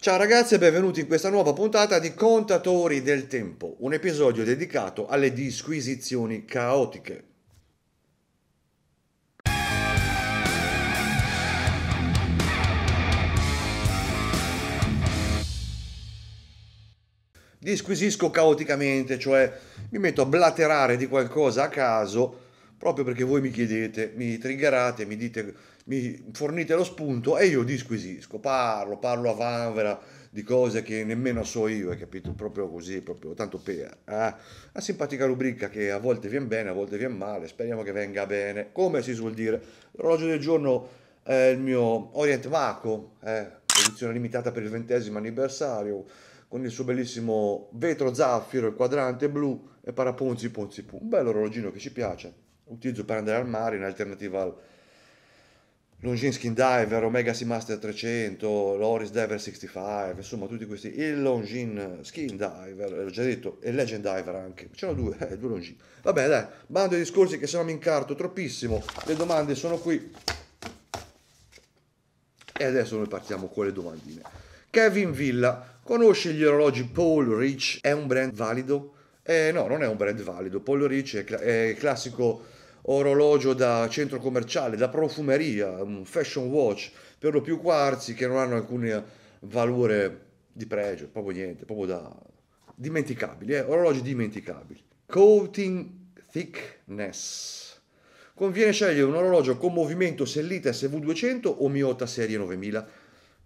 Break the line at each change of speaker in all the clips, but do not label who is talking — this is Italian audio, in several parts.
Ciao ragazzi e benvenuti in questa nuova puntata di Contatori del Tempo, un episodio dedicato alle disquisizioni caotiche. Disquisisco caoticamente, cioè mi metto a blaterare di qualcosa a caso proprio perché voi mi chiedete, mi triggerate, mi dite mi fornite lo spunto e io disquisisco, parlo, parlo a vanvera di cose che nemmeno so io, hai capito? Proprio così, proprio tanto per eh? la simpatica rubrica che a volte viene bene, a volte viene male, speriamo che venga bene, come si suol dire. L'orologio del giorno è il mio Orient Vaco, eh? edizione limitata per il ventesimo anniversario, con il suo bellissimo vetro zaffiro, il quadrante blu e paraponzi ponzi pum. Un bello orologino che ci piace, utilizzo per andare al mare in alternativa al Skin Diver, Omega Seamaster 300, Loris Diver 65, insomma tutti questi, il Longin Skin Diver, l'ho già detto, e Legend Diver anche, ce c'erano due, eh, due Longin. Vabbè dai, bando ai discorsi che se no mi incarto troppissimo, le domande sono qui. E adesso noi partiamo con le domandine. Kevin Villa, conosce gli orologi Paul Rich? È un brand valido? Eh no, non è un brand valido, Paul Rich è, cl- è classico orologio da centro commerciale, da profumeria, un fashion watch, per lo più quarzi che non hanno alcun valore di pregio, proprio niente, proprio da dimenticabili, eh? orologi dimenticabili. Coating thickness. Conviene scegliere un orologio con movimento Sellita SV200 o Miota serie 9000.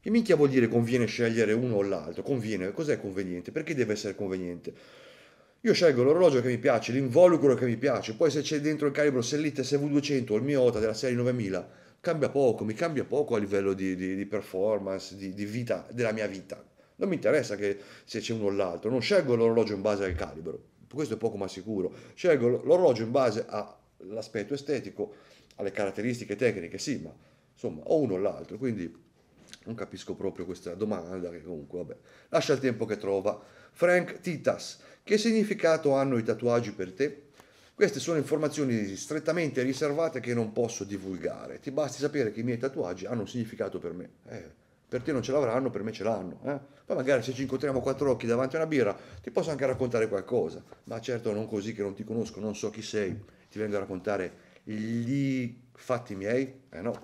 Che minchia vuol dire conviene scegliere uno o l'altro? Conviene, cos'è conveniente? Perché deve essere conveniente? Io scelgo l'orologio che mi piace, l'involucro che mi piace, poi se c'è dentro il calibro Sellite SV200 o il OTA della serie 9000, cambia poco, mi cambia poco a livello di, di, di performance, di, di, vita, della mia vita. Non mi interessa che se c'è uno o l'altro, non scelgo l'orologio in base al calibro, questo è poco ma sicuro, scelgo l'orologio in base all'aspetto estetico, alle caratteristiche tecniche, sì, ma insomma, o uno o l'altro, quindi non capisco proprio questa domanda che comunque, vabbè, lascia il tempo che trova. Frank Titas. Che significato hanno i tatuaggi per te? Queste sono informazioni strettamente riservate che non posso divulgare. Ti basti sapere che i miei tatuaggi hanno un significato per me. Eh, per te non ce l'avranno, per me ce l'hanno. Eh? Poi magari se ci incontriamo quattro occhi davanti a una birra ti posso anche raccontare qualcosa. Ma certo non così che non ti conosco, non so chi sei. Ti vengo a raccontare gli fatti miei? Eh no.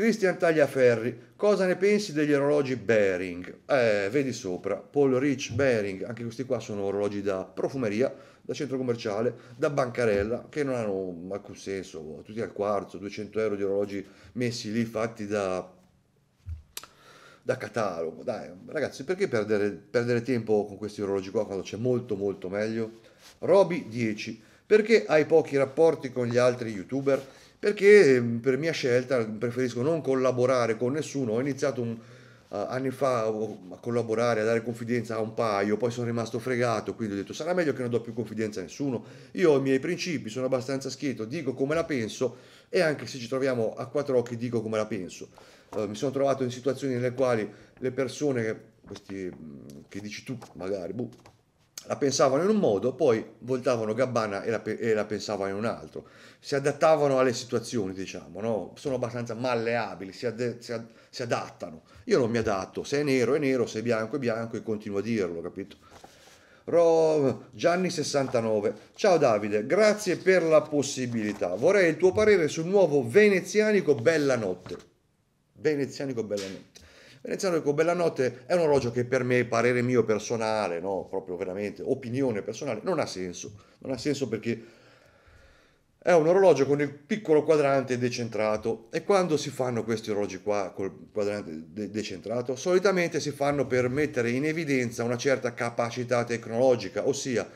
Christian Tagliaferri, cosa ne pensi degli orologi Bering? Eh, vedi sopra, Paul Rich Bering, anche questi qua sono orologi da profumeria, da centro commerciale, da bancarella, che non hanno alcun senso, tutti al quarzo, 200 euro di orologi messi lì fatti da, da catalogo. Dai, ragazzi, perché perdere, perdere tempo con questi orologi qua quando c'è molto molto meglio? Roby 10, perché hai pochi rapporti con gli altri youtuber? perché mm, per mia scelta preferisco non collaborare con nessuno, ho iniziato un, uh, anni fa oh, a collaborare, a dare confidenza a un paio, poi sono rimasto fregato, quindi ho detto sarà meglio che non do più confidenza a nessuno, io ho i miei principi, sono abbastanza schietto, dico come la penso e anche se ci troviamo a quattro occhi dico come la penso. Uh, mi sono trovato in situazioni nelle quali le persone, questi, mm, che dici tu magari, buh, la pensavano in un modo, poi voltavano gabbana e la, e la, pensavano in un altro. Si adattavano alle situazioni, diciamo, no? sono abbastanza malleabili, si, ad, si, ad, si, adattano. Io non mi adatto, se è nero è nero, se è bianco è bianco e continuo a dirlo, capito? Ro, Gianni 69. Ciao Davide, grazie per la possibilità. Vorrei il tuo parere sul nuovo venezianico Bella Notte. Venezianico Bella Notte. Veneziano Enrico Bellanotte è un orologio che per me, parere mio personale, no, proprio veramente, opinione personale, non ha senso. Non ha senso perché è un orologio con il piccolo quadrante decentrato e quando si fanno questi orologi qua col quadrante de- decentrato solitamente si fanno per mettere in evidenza una certa capacità tecnologica ossia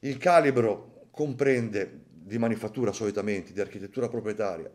il calibro comprende di manifattura solitamente di architettura proprietaria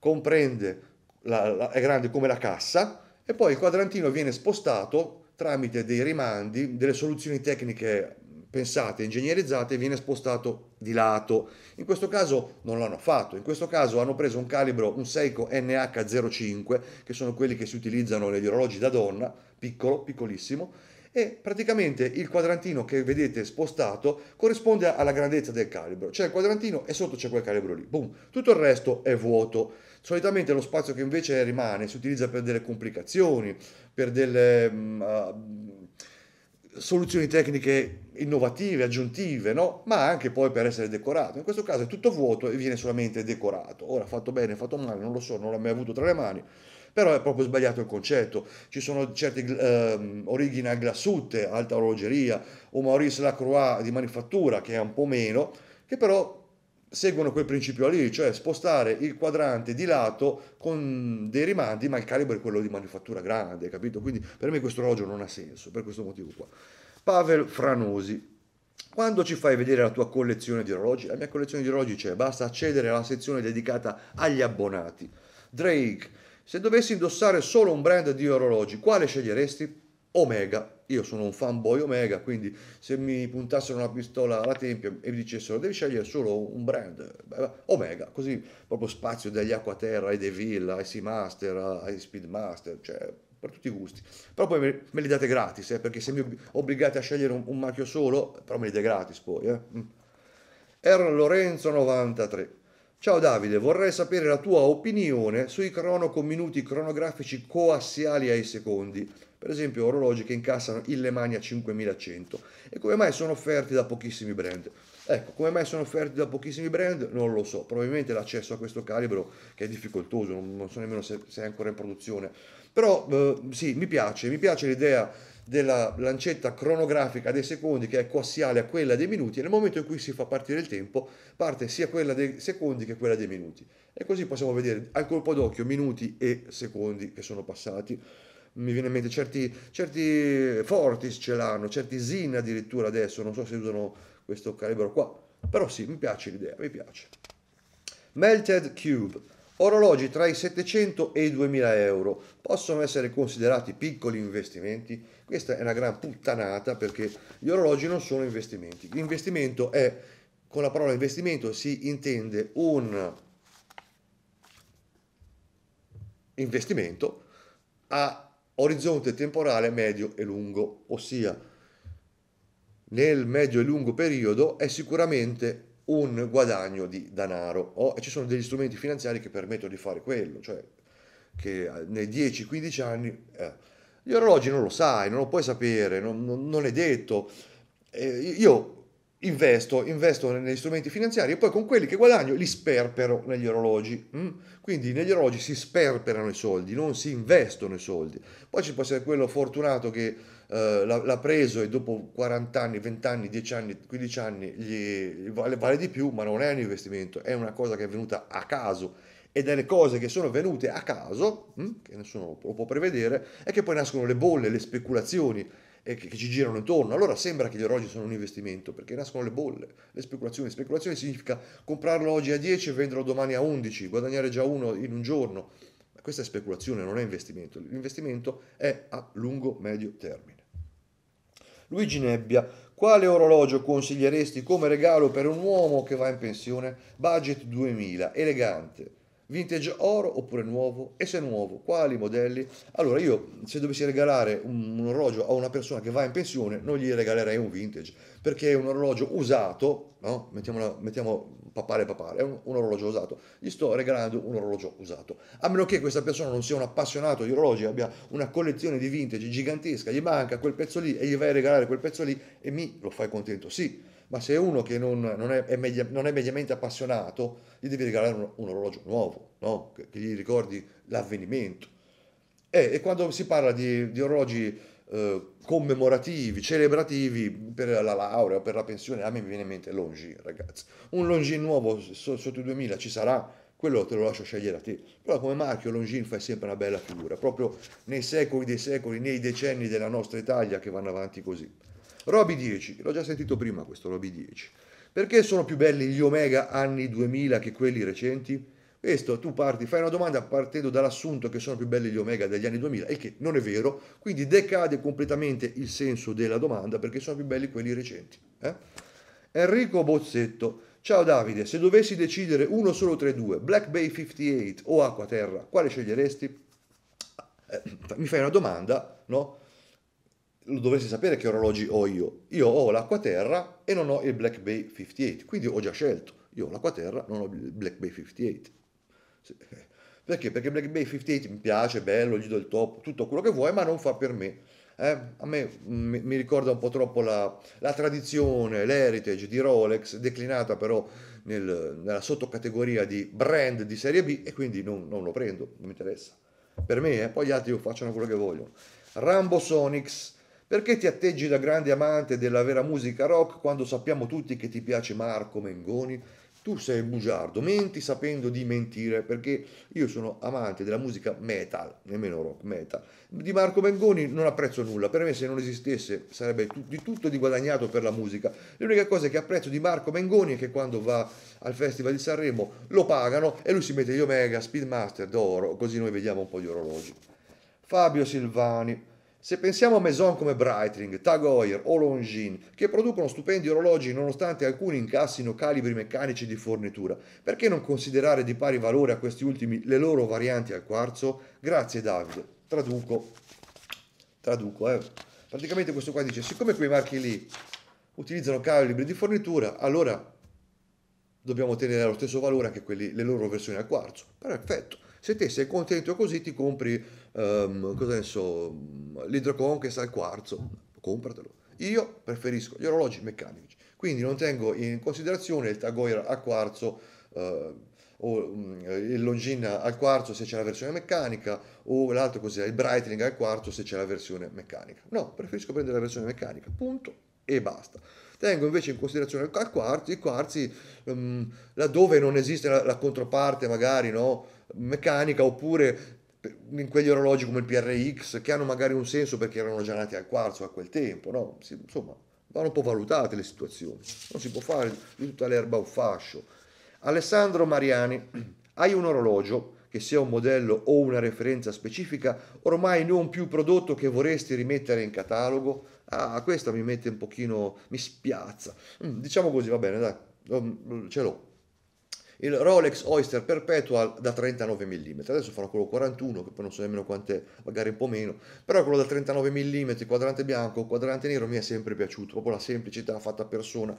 comprende la, la, è grande come la cassa e poi il quadrantino viene spostato tramite dei rimandi, delle soluzioni tecniche pensate, ingegnerizzate, viene spostato di lato. In questo caso non l'hanno fatto, in questo caso hanno preso un calibro, un Seiko NH05, che sono quelli che si utilizzano negli orologi da donna, piccolo, piccolissimo, e praticamente il quadrantino che vedete spostato corrisponde alla grandezza del calibro, C'è cioè, il quadrantino e sotto c'è quel calibro lì, boom, tutto il resto è vuoto. Solitamente lo spazio che invece rimane si utilizza per delle complicazioni, per delle uh, soluzioni tecniche innovative, aggiuntive, no? ma anche poi per essere decorato. In questo caso è tutto vuoto e viene solamente decorato. Ora fatto bene, fatto male, non lo so, non l'ho mai avuto tra le mani però è proprio sbagliato il concetto. Ci sono certe ehm, origini glassute, alta orologeria, o Maurice Lacroix di manifattura, che è un po' meno, che però seguono quel principio lì, cioè spostare il quadrante di lato con dei rimandi, ma il calibro è quello di manifattura grande, capito? Quindi per me questo orologio non ha senso, per questo motivo qua. Pavel Franosi. Quando ci fai vedere la tua collezione di orologi? La mia collezione di orologi c'è, basta accedere alla sezione dedicata agli abbonati. Drake, se dovessi indossare solo un brand di orologi, quale sceglieresti? Omega. Io sono un fanboy Omega, quindi se mi puntassero una pistola alla tempia e mi dicessero devi scegliere solo un brand, Omega, così proprio spazio dagli Acquaterra ai Deville, ai Seamaster, ai Speedmaster, cioè per tutti i gusti. Però poi me, li date gratis, eh, perché se mi obbligate a scegliere un, un, marchio solo, però me li date gratis poi. Eh. Mm. R. Lorenzo 93. Ciao Davide, vorrei sapere la tua opinione sui cronocominuti cronografici coassiali ai secondi per esempio orologi che incassano il Le Mania 5100 e come mai sono offerti da pochissimi brand? Ecco, come mai sono offerti da pochissimi brand? Non lo so, probabilmente l'accesso a questo calibro che è difficoltoso, non, non so nemmeno se, se, è ancora in produzione, però eh, sì, mi piace, mi piace l'idea della lancetta cronografica dei secondi che è coassiale a quella dei minuti e nel momento in cui si fa partire il tempo parte sia quella dei secondi che quella dei minuti e così possiamo vedere al colpo d'occhio minuti e secondi che sono passati mi viene in mente certi, certi Fortis ce l'hanno, certi Zin addirittura adesso, non so se usano questo calibro qua, però sì, mi piace l'idea, mi piace. Melted Cube, orologi tra i 700 e i 2000 euro, possono essere considerati piccoli investimenti? Questa è una gran puttanata perché gli orologi non sono investimenti, l'investimento è, con la parola investimento si intende un investimento a orizzonte temporale medio e lungo, ossia nel medio e lungo periodo è sicuramente un guadagno di denaro oh, e ci sono degli strumenti finanziari che permettono di fare quello, cioè che nei 10-15 anni eh, gli orologi non lo sai, non lo puoi sapere, non, non, non è detto. Eh, io investo, investo negli strumenti finanziari e poi con quelli che guadagno li sperpero negli orologi. Mm? Quindi negli orologi si sperperano i soldi, non si investono i soldi. Poi ci può essere quello fortunato che eh, l'ha, preso e dopo 40 anni, 20 anni, 10 anni, 15 anni gli vale, vale di più, ma non è un investimento, è una cosa che è venuta a caso e delle cose che sono venute a caso, mm? che nessuno lo può prevedere, è che poi nascono le bolle, le speculazioni che, ci girano intorno. Allora sembra che gli orologi sono un investimento perché nascono le bolle, le speculazioni. Speculazione significa comprarlo oggi a 10 e venderlo domani a 11, guadagnare già uno in un giorno. Ma questa è speculazione, non è investimento. L'investimento è a lungo-medio termine. Luigi Nebbia, quale orologio consiglieresti come regalo per un uomo che va in pensione? Budget 2000, elegante vintage oro oppure nuovo? E se nuovo, quali modelli? Allora io se dovessi regalare un, un, orologio a una persona che va in pensione non gli regalerei un vintage, perché è un orologio usato, no? mettiamo papale papale, è un, un, orologio usato, gli sto regalando un orologio usato. A meno che questa persona non sia un appassionato di orologi, abbia una collezione di vintage gigantesca, gli manca quel pezzo lì e gli vai a regalare quel pezzo lì e mi lo fai contento, sì ma se uno che non, non, è, è media, non, è, mediamente appassionato, gli devi regalare un, un orologio nuovo, no? che, che, gli ricordi l'avvenimento. E, eh, e quando si parla di, di orologi eh, commemorativi, celebrativi per la laurea o per la pensione, a me mi viene in mente Longines, ragazzi. Un Longines nuovo so, sotto i 2000 ci sarà, quello te lo lascio scegliere a te. Però come marchio Longin fai sempre una bella figura, proprio nei secoli dei secoli, nei decenni della nostra Italia che vanno avanti così. Roby 10, l'ho già sentito prima questo Roby 10. Perché sono più belli gli Omega anni 2000 che quelli recenti? Questo tu parti, fai una domanda partendo dall'assunto che sono più belli gli Omega degli anni 2000, il che non è vero, quindi decade completamente il senso della domanda perché sono più belli quelli recenti. Eh? Enrico Bozzetto, ciao Davide, se dovessi decidere uno solo tra i due, Black Bay 58 o Acquaterra, quale sceglieresti? Eh, mi fai una domanda, no? lo dovresti sapere che orologi ho io. Io ho l'Acquaterra e non ho il Black Bay 58, quindi ho già scelto. Io ho l'Acquaterra, non ho il Black Bay 58. Sì. Eh. Perché? Perché Black Bay 58 mi piace, bello, gli do il top, tutto quello che vuoi, ma non fa per me. Eh, a me mi, mi, ricorda un po' troppo la, la tradizione, l'heritage di Rolex, declinata però nel, nella sottocategoria di brand di serie B e quindi non, non lo prendo, non mi interessa. Per me, eh, poi gli altri facciano quello che vogliono. Rambo Sonics, perché ti atteggi da grande amante della vera musica rock quando sappiamo tutti che ti piace Marco Mengoni? Tu sei bugiardo, menti sapendo di mentire, perché io sono amante della musica metal, nemmeno rock metal. Di Marco Mengoni non apprezzo nulla, per me se non esistesse sarebbe di tutto di guadagnato per la musica. L'unica cosa che apprezzo di Marco Mengoni è che quando va al Festival di Sanremo lo pagano e lui si mette gli Omega Speedmaster d'oro, così noi vediamo un po' gli orologi. Fabio Silvani, se pensiamo a Maison come Breitling, Tag Heuer o Longines, che producono stupendi orologi nonostante alcuni incassino calibri meccanici di fornitura, perché non considerare di pari valore a questi ultimi le loro varianti al quarzo? Grazie Davide. Traduco. Traduco, eh. Praticamente questo qua dice, siccome quei marchi lì utilizzano calibri di fornitura, allora dobbiamo tenere allo stesso valore anche quelli, le loro versioni al quarzo. Perfetto. Se te sei contento così ti compri, um, cosa ne so l'idrocon che sta al quarzo, compratelo. Io preferisco gli orologi meccanici, quindi non tengo in considerazione il Tagoira a quarzo eh, o mh, mm, il Longin al quarzo se c'è la versione meccanica o l'altro cos'era, il Breitling al quarzo se c'è la versione meccanica. No, preferisco prendere la versione meccanica, punto e basta. Tengo invece in considerazione al quarzo, i quarzi um, laddove non esiste la, la controparte magari no, meccanica oppure in quegli orologi come il PRX che hanno magari un senso perché erano già nati al quarzo a quel tempo, no? insomma vanno un po' valutate le situazioni, non si può fare di tutta l'erba un fascio. Alessandro Mariani, hai un orologio che sia un modello o una referenza specifica, ormai non più prodotto che vorresti rimettere in catalogo? Ah, questa mi mette un pochino, mi spiazza. Mm, diciamo così, va bene, dai, ce l'ho, il Rolex Oyster Perpetual da 39 mm, adesso farò quello 41 che poi non so nemmeno quante, magari un po' meno, però quello da 39 mm, quadrante bianco, quadrante nero mi è sempre piaciuto, proprio la semplicità fatta a persona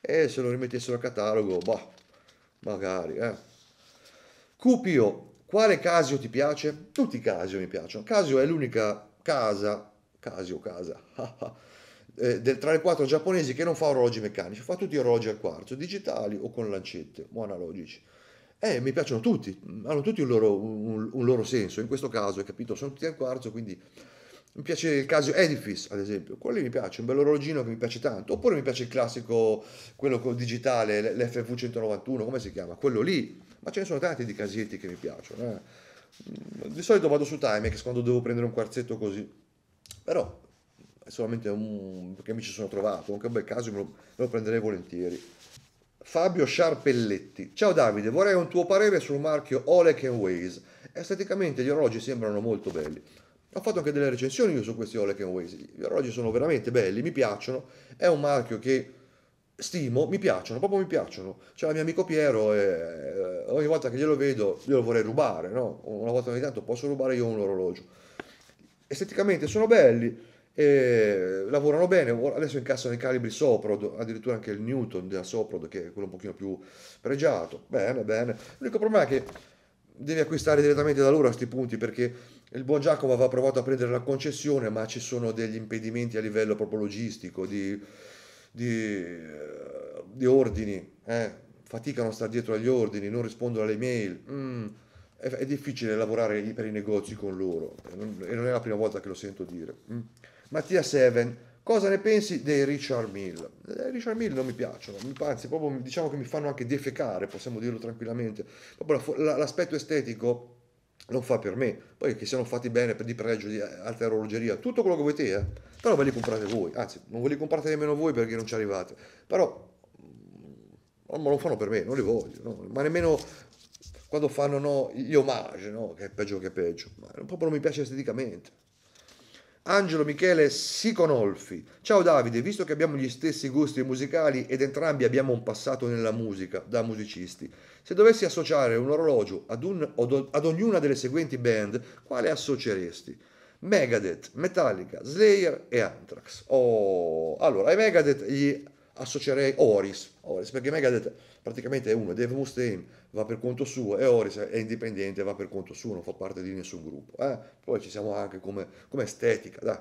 e se lo rimettessero al catalogo, bah, magari, eh. Cupio, quale Casio ti piace? Tutti i Casio mi piacciono, Casio è l'unica casa, Casio casa, eh, del, tra le quattro giapponesi che non fa orologi meccanici, fa tutti orologi al quarzo, digitali o con lancette o analogici. Eh, mi piacciono tutti, mm, hanno tutti un loro, un, un loro senso, in questo caso, hai capito, sono tutti al quarzo, quindi mi piace il caso Edifice, ad esempio, quello mi piace, un bello orologino che mi piace tanto, oppure mi piace il classico, quello digitale, l'FV 191, come si chiama, quello lì, ma ce ne sono tanti di casetti che mi piacciono. Eh. Mm, di solito vado su Timex quando devo prendere un quarzetto così, però solamente un, perché mi ci sono trovato, anche un bel caso, me lo, me lo prenderei volentieri. Fabio Sciarpelletti. Ciao Davide, vorrei un tuo parere sul marchio Olek Waze. Esteticamente gli orologi sembrano molto belli. Ho fatto anche delle recensioni io su questi Olek Waze. Gli orologi sono veramente belli, mi piacciono. È un marchio che stimo, mi piacciono, proprio mi piacciono. C'è il mio amico Piero e eh, ogni volta che glielo vedo glielo vorrei rubare, no? Una volta ogni tanto posso rubare io un orologio. Esteticamente sono belli, e lavorano bene, adesso incassano i calibri Soprod, addirittura anche il Newton della Soprod che è quello un pochino più pregiato, bene, bene. L'unico problema è che devi acquistare direttamente da loro a questi punti perché il buon Giacomo aveva provato a prendere la concessione ma ci sono degli impedimenti a livello proprio logistico, di, di, di ordini, eh? faticano a stare dietro agli ordini, non rispondono alle mail. Mm è, difficile lavorare per i negozi con loro e non è la prima volta che lo sento dire. Mm. Mattia Seven, cosa ne pensi dei Richard Mill? Eh, Richard Mill non mi piacciono, anzi proprio diciamo che mi fanno anche defecare, possiamo dirlo tranquillamente, proprio l'aspetto estetico non fa per me, poi che siano fatti bene per di pregio di alta orologeria, tutto quello che volete, eh? però ve li comprate voi, anzi non ve li comprate nemmeno voi perché non ci arrivate, però ma mm, non fanno per me, non li voglio, no? ma nemmeno quando fanno no, gli omage, no? che è peggio che peggio, ma proprio non mi piace esteticamente. Angelo Michele Siconolfi. Ciao Davide, visto che abbiamo gli stessi gusti musicali ed entrambi abbiamo un passato nella musica da musicisti, se dovessi associare un orologio ad, un, ad ognuna delle seguenti band, quale associeresti? Megadeth, Metallica, Slayer e Anthrax. Oh, allora, ai Megadeth gli associerei Oris, Oris perché Megadeth praticamente è uno, Dave Mustaine va per conto suo e Oris è indipendente, va per conto suo, non fa parte di nessun gruppo. Eh? Poi ci siamo anche come, come estetica. Dai.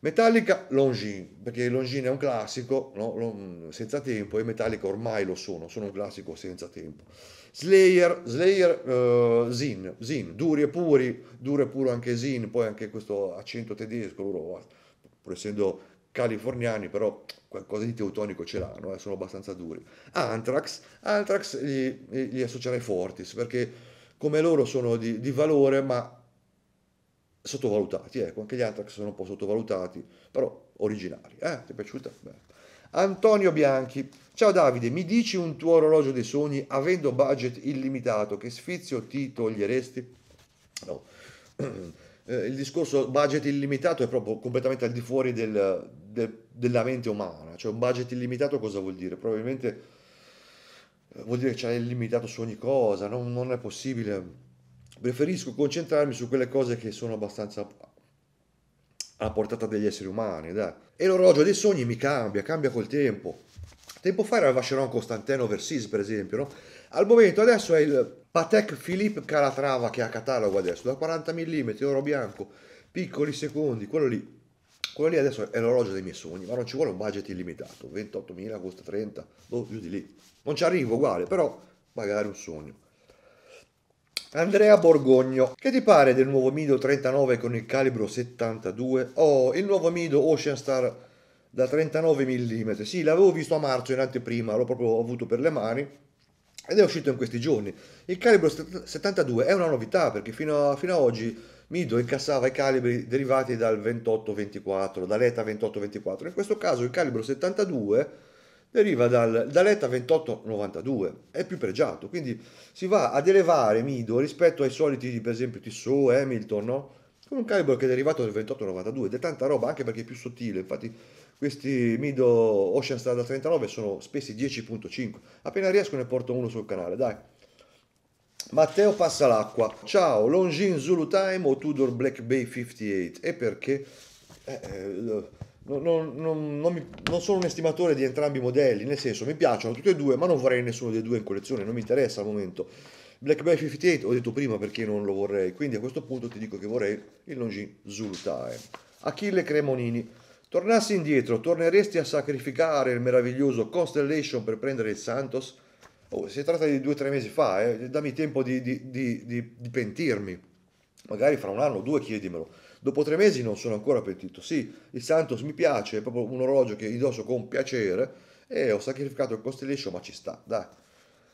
Metallica Longin, perché Longin è un classico no? Mm, senza tempo e Metallica ormai lo sono, sono un classico senza tempo. Slayer, Slayer uh, Zin, Zin, duri e puri, duro e puro anche Zin, poi anche questo accento tedesco, loro, pur essendo californiani però qualcosa di teutonico ce l'hanno, eh, sono abbastanza duri. Anthrax, Anthrax gli, li associerei Fortis perché come loro sono di, di valore ma sottovalutati, ecco, anche gli Anthrax sono un po' sottovalutati, però originali. Eh, ti è piaciuta? Beh. Antonio Bianchi, ciao Davide, mi dici un tuo orologio dei sogni avendo budget illimitato, che sfizio ti toglieresti? No. eh, il discorso budget illimitato è proprio completamente al di fuori del, del, della mente umana. Cioè un budget illimitato cosa vuol dire? Probabilmente eh, vuol dire che c'è illimitato su ogni cosa, non, non è possibile. Preferisco concentrarmi su quelle cose che sono abbastanza a portata degli esseri umani. Dai. E l'orologio dei sogni mi cambia, cambia col tempo Tempo fa era il Vacheron Costantino Versis, per esempio, no? Al momento adesso è il Patek Philippe Calatrava che ha catalogo adesso, da 40 mm, oro bianco, piccoli secondi, quello lì. Quello lì adesso è l'orologio dei miei sogni, ma non ci vuole un budget illimitato, 28.000 costa 30, boh, più di lì. Non ci arrivo uguale, però magari un sogno. Andrea Borgogno, che ti pare del nuovo Mido 39 con il calibro 72? Oh, il nuovo Mido Ocean Star da 39 mm. Sì, l'avevo visto a marzo in anteprima, l'ho proprio avuto per le mani ed è uscito in questi giorni. Il calibro 72 è una novità perché fino a, fino a oggi Mido incassava i calibri derivati dal 28-24, dall'ETA 28-24. In questo caso il calibro 72 deriva dal, dall'ETA 28-92, è più pregiato, quindi si va ad elevare Mido rispetto ai soliti, per esempio, Tissot, Hamilton, no? Con un calibro che è derivato dal 28-92 ed è tanta roba anche perché è più sottile, infatti questi Mido Ocean Star da 39 sono spessi 10.5. Appena riesco ne porto uno sul canale, dai. Matteo passa l'acqua. Ciao, Longin Zulu Time o Tudor Black Bay 58? E perché? Eh, non, eh, non, non, mi, non, sono un estimatore di entrambi i modelli, nel senso mi piacciono tutti e due, ma non vorrei nessuno dei due in collezione, non mi interessa al momento. Black Bay 58 ho detto prima perché non lo vorrei, quindi a questo punto ti dico che vorrei il Longin Zulu Time. Achille Cremonini. Tornassi indietro, torneresti a sacrificare il meraviglioso Constellation per prendere il Santos? Oh, si tratta di due o tre mesi fa, eh. dammi tempo di, di, di, di, pentirmi. Magari fra un anno o due chiedimelo. Dopo tre mesi non sono ancora pentito. Sì, il Santos mi piace, è proprio un orologio che indosso con piacere e ho sacrificato il Constellation, ma ci sta, dai.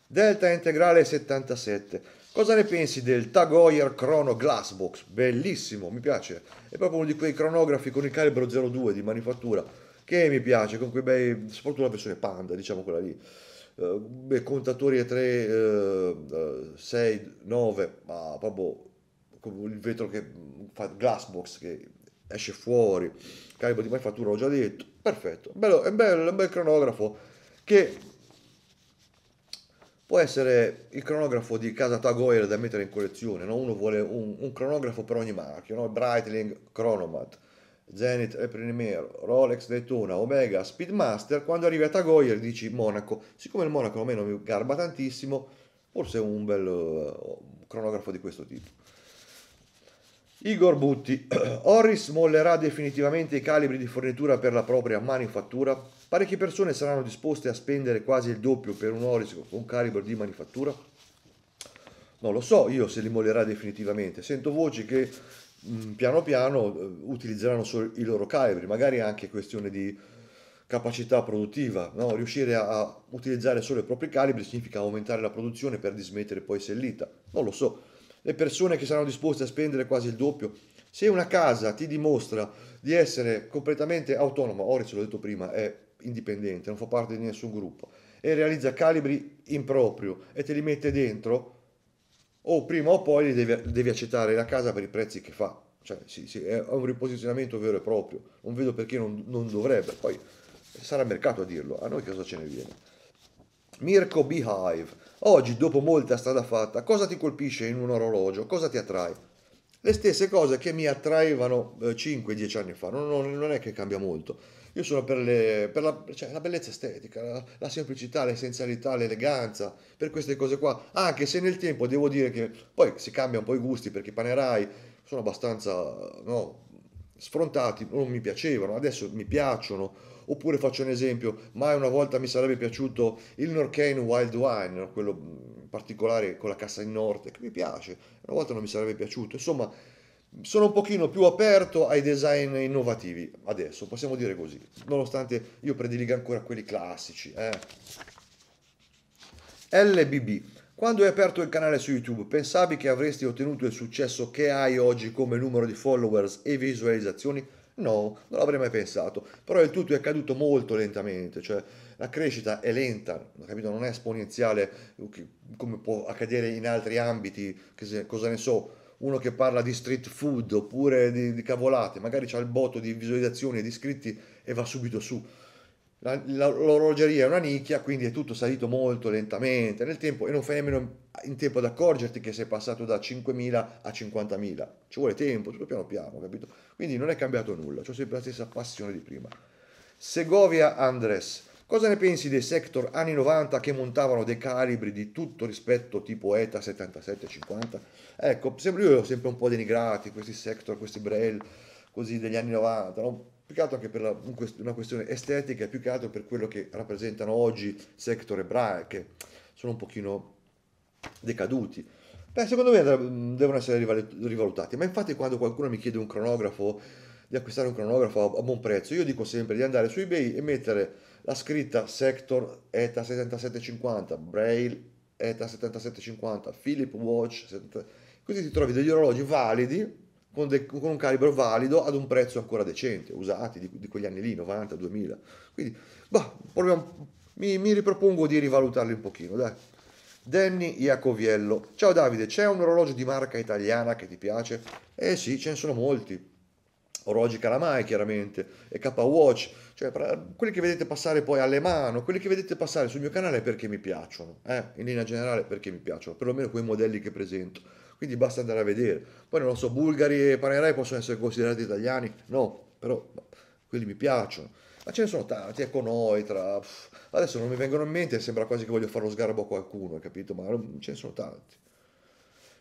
Delta integrale 77. Cosa ne pensi del Tag Heuer Chrono Glassbox? Bellissimo, mi piace. È proprio uno di quei cronografi con il calibro 02 di manifattura che mi piace, con quei bei, soprattutto la versione Panda, diciamo quella lì. Uh, contatori a 3, 6, 9, ma proprio con il vetro che fa glassbox che esce fuori, calibro di manifattura, l'ho già detto, perfetto, bello, è bello, è un bel cronografo che può essere il cronografo di casa Tagoer da mettere in collezione, no? uno vuole un, un, cronografo per ogni marchio, no? Breitling Chronomat, Zenith e Rolex Daytona, Omega, Speedmaster, quando arrivi a Tagoer dici Monaco, siccome il Monaco a me non mi garba tantissimo, forse un bel uh, cronografo di questo tipo. Igor Butti, Horris mollerà definitivamente i calibri di fornitura per la propria manifattura? Parecchie persone saranno disposte a spendere quasi il doppio per un Horris con calibro di manifattura? Non lo so io se li mollerà definitivamente, sento voci che mh, mm, piano piano eh, utilizzeranno solo i loro calibri, magari anche questione di capacità produttiva, no? riuscire a, a utilizzare solo i propri calibri significa aumentare la produzione per dismettere poi sellita, non lo so le persone che saranno disposte a spendere quasi il doppio. Se una casa ti dimostra di essere completamente autonoma, Oris l'ho detto prima, è indipendente, non fa parte di nessun gruppo, e realizza calibri in proprio e te li mette dentro, o prima o poi devi, devi accettare la casa per i prezzi che fa. Cioè, sì, sì, è un riposizionamento vero e proprio. Non vedo perché non, non dovrebbe. Poi sarà mercato a dirlo. A noi cosa ce ne viene? Mirko Beehive Oggi, dopo molta strada fatta, cosa ti colpisce in un orologio? Cosa ti attrae? Le stesse cose che mi attraevano 5-10 eh, anni fa, non, non, non, è che cambia molto. Io sono per, le, per la, cioè, la, bellezza estetica, la, la semplicità, l'essenzialità, l'eleganza, per queste cose qua. Anche se nel tempo devo dire che poi si cambiano un po' i gusti, perché i panerai sono abbastanza no, sfrontati non mi piacevano, adesso mi piacciono. Oppure faccio un esempio, mai una volta mi sarebbe piaciuto il Norcane Wild Wine, quello mm, particolare con la cassa in norte, che mi piace, una volta non mi sarebbe piaciuto. Insomma, sono un pochino più aperto ai design innovativi, adesso possiamo dire così, nonostante io prediliga ancora quelli classici. Eh. LBB quando hai aperto il canale su YouTube pensavi che avresti ottenuto il successo che hai oggi come numero di followers e visualizzazioni? No, non l'avrei mai pensato, però il tutto è accaduto molto lentamente, cioè la crescita è lenta, capito? non è esponenziale uh, come può accadere in altri ambiti, se, cosa ne so, uno che parla di street food oppure di, di cavolate, magari c'ha il botto di visualizzazioni e di iscritti e va subito su l'orologeria è una nicchia, quindi è tutto salito molto lentamente nel tempo e non fai nemmeno in tempo ad accorgerti che sei passato da 5.000 a 50.000. Ci vuole tempo, tutto piano piano, capito? Quindi non è cambiato nulla, c'è sempre la stessa passione di prima. Segovia Andres. Cosa ne pensi dei sector anni 90 che montavano dei calibri di tutto rispetto tipo ETA 77-50? Ecco, sempre io li ho sempre un po' denigrati, questi sector, questi braille, così degli anni 90, no? più che altro anche per la, una questione estetica, più che altro per quello che rappresentano oggi sector ebraiche, sono un pochino decaduti. Beh, secondo me mm, devono essere rivalutati, ma infatti quando qualcuno mi chiede un cronografo, di acquistare un cronografo a buon prezzo, io dico sempre di andare su eBay e mettere la scritta Sector ETA 7750, Braille ETA 7750, Philip Watch, 70... così ti trovi degli orologi validi con, de- con, un calibro valido ad un prezzo ancora decente, usati di, di quegli anni lì, 90, 2000. Quindi, bah, proviamo, mi, mi, ripropongo di rivalutarli un pochino, dai. Danny Iacoviello. Ciao Davide, c'è un orologio di marca italiana che ti piace? Eh sì, ce ne sono molti. Orologi Calamai, chiaramente, e K-Watch, cioè quelli che vedete passare poi alle mano, quelli che vedete passare sul mio canale perché mi piacciono, eh? in linea generale perché mi piacciono, perlomeno quei modelli che presento quindi basta andare a vedere. Poi non lo so, bulgari e panerai possono essere considerati italiani? No, però quelli mi piacciono. Ma ce ne sono tanti, ecco noi, tra... Adesso non mi vengono in mente, sembra quasi che voglio fare lo sgarbo a qualcuno, hai capito? Ma ce ne sono tanti.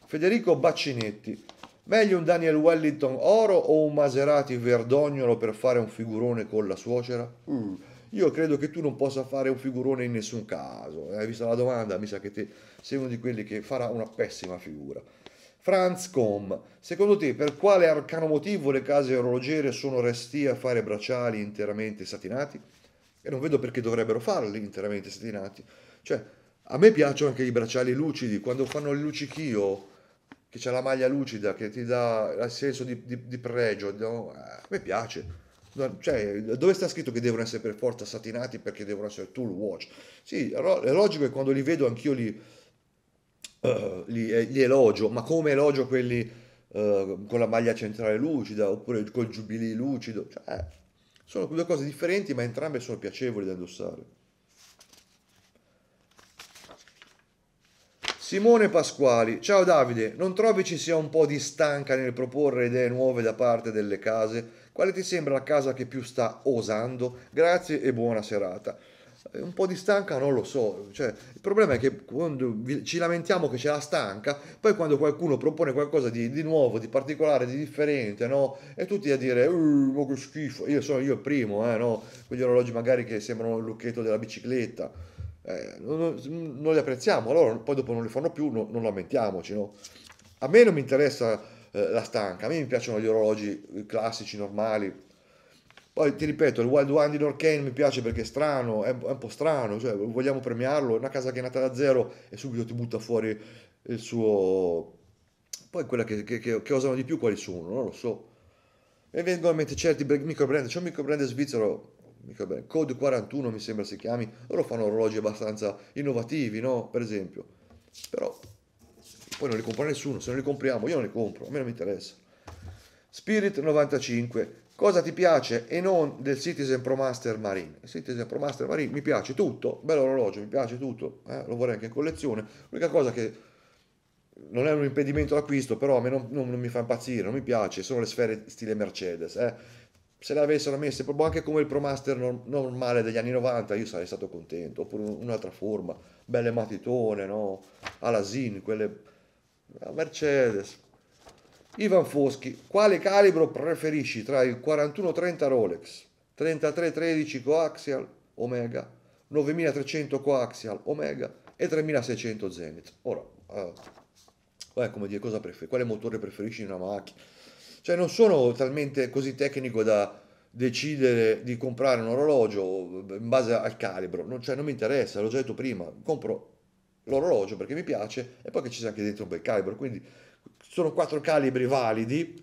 Federico Baccinetti. Meglio un Daniel Wellington oro o un Maserati verdognolo per fare un figurone con la suocera? Mm. Io credo che tu non possa fare un figurone in nessun caso. Eh, hai visto la domanda? Mi sa che te sei uno di quelli che farà una pessima figura. Franz Com, secondo te per quale arcano motivo le case orologiere sono restie a fare bracciali interamente satinati? E non vedo perché dovrebbero farli interamente satinati. Cioè, a me piacciono anche i bracciali lucidi, quando fanno il lucichio, che c'è la maglia lucida, che ti dà il senso di, di, di pregio, no? a me piace. Cioè, dove sta scritto che devono essere per forza satinati perché devono essere tool watch? Sì, è logico che quando li vedo anch'io li li, eh, li, eh, elogio, ma come elogio quelli uh, con la maglia centrale lucida oppure col giubilee lucido, cioè, sono due cose differenti ma entrambe sono piacevoli da indossare. Simone Pasquali, ciao Davide, non trovi ci sia un po' di stanca nel proporre idee nuove da parte delle case? Quale ti sembra la casa che più sta osando? Grazie e buona serata un po' di stanca non lo so, cioè, il problema è che quando ci lamentiamo che c'è la stanca, poi quando qualcuno propone qualcosa di, di nuovo, di particolare, di differente, no? E tutti a dire, uh, ma che schifo, io sono io il primo, eh, no? Quegli orologi magari che sembrano il lucchetto della bicicletta, eh, non, non, li apprezziamo, allora poi dopo non li fanno più, no, non lamentiamoci, no? A me non mi interessa eh, la stanca, a me mi piacciono gli orologi eh, classici, normali, poi ti ripeto, il Wild One di Norkane mi piace perché è strano, è un po' strano, cioè vogliamo premiarlo, è una casa che è nata da zero e subito ti butta fuori il suo... Poi quella che, che, che osano di più quali sono, non lo so. E vengono a mente certi microbrand, c'è un microbrand svizzero, microbrand, Code 41 mi sembra si chiami, loro fanno orologi abbastanza innovativi, no? Per esempio. Però poi non li compra nessuno, se non li compriamo io non li compro, a me non mi interessa. Spirit 95 Cosa ti piace e non del Citizen Pro Master Marine? Il Citizen Pro Master Marine mi piace tutto, bello orologio, mi piace tutto, eh, lo vorrei anche in collezione. L'unica cosa che non è un impedimento all'acquisto, però a me non, non, non, mi fa impazzire, non mi piace, sono le sfere stile Mercedes. Eh. Se le avessero messe proprio anche come il Pro Master normale degli anni 90, io sarei stato contento. Oppure un'altra forma, belle matitone, no? Alasin, quelle... Eh, Mercedes, Ivan Foschi, quale calibro preferisci tra il 4130 Rolex, 3313 coaxial Omega, 9300 coaxial Omega e 3600 Zenith? Ora, eh, eh, come dire, cosa prefer- quale motore preferisci in una macchina? Cioè non sono talmente così tecnico da decidere di comprare un orologio eh, in base al calibro, non, cioè, non mi interessa, l'ho già detto prima, compro l'orologio perché mi piace e poi che ci sia anche dentro un bel calibro, quindi sono quattro calibri validi,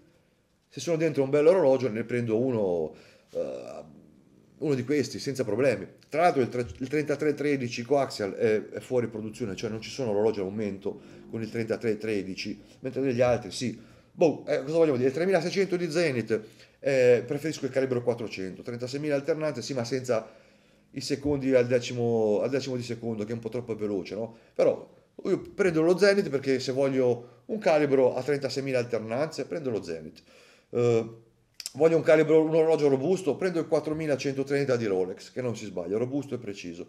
se sono dentro un bello orologio, ne prendo uno, uh, uno di questi senza problemi. Tra l'altro il, il 3313 coaxial è, è, fuori produzione, cioè non ci sono orologi al momento con il 3313, mentre degli altri sì. Boh, eh, cosa vogliamo dire? 3600 di Zenith, eh, preferisco il calibro 400, 36.000 alternate sì ma senza i secondi al decimo, al decimo di secondo che è un po' troppo veloce, no? Però io prendo lo Zenith perché se voglio un calibro a 36.000 alternanze, prendo lo Zenith. Eh, voglio un calibro, un orologio robusto, prendo il 4130 di Rolex, che non si sbaglia, robusto e preciso.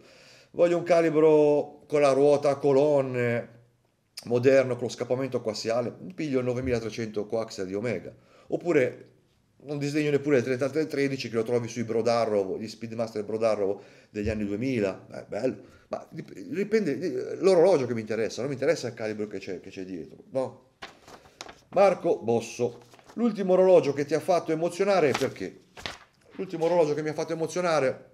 Voglio un calibro con la ruota a colonne, moderno, con lo scappamento coaxiale, piglio il 9300 coaxia di Omega. Oppure non disegno neppure il 3313 che lo trovi sui Brodarrow, gli Speedmaster Brodarrow degli anni 2000, è eh, bello ma dipende eh, l'orologio che mi interessa, non mi interessa il calibro che c'è, che c'è dietro, no? Marco Bosso, l'ultimo orologio che ti ha fatto emozionare perché? L'ultimo orologio che mi ha fatto emozionare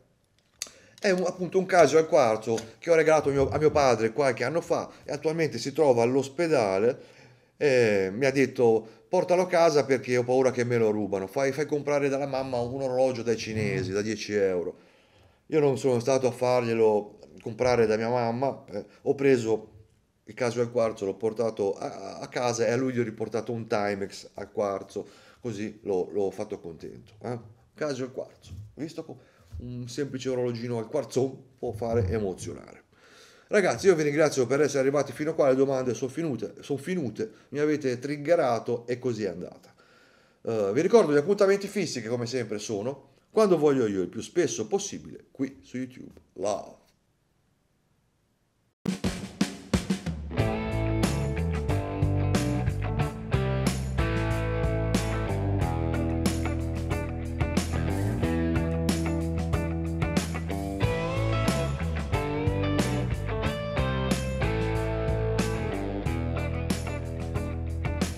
è un, appunto un caso al quarzo che ho regalato mio, a mio padre qualche anno fa e attualmente si trova all'ospedale. E mi ha detto portalo a casa perché ho paura che me lo rubano. Fai, fai comprare dalla mamma un orologio dai cinesi da 10 euro. Io non sono stato a farglielo comprare da mia mamma, eh, ho preso il caso al quarzo, l'ho portato a, a, casa e a lui gli ho riportato un Timex al quarzo, così l'ho, l'ho fatto contento. Eh? Caso al quarzo, visto come un semplice orologino al quarzo può fare emozionare. Ragazzi, io vi ringrazio per essere arrivati fino a qua, le domande sono finite, sono finute mi avete triggerato e così è andata. Uh, vi ricordo gli appuntamenti fissi che come sempre sono quando voglio io, il più spesso possibile, qui su YouTube. Love.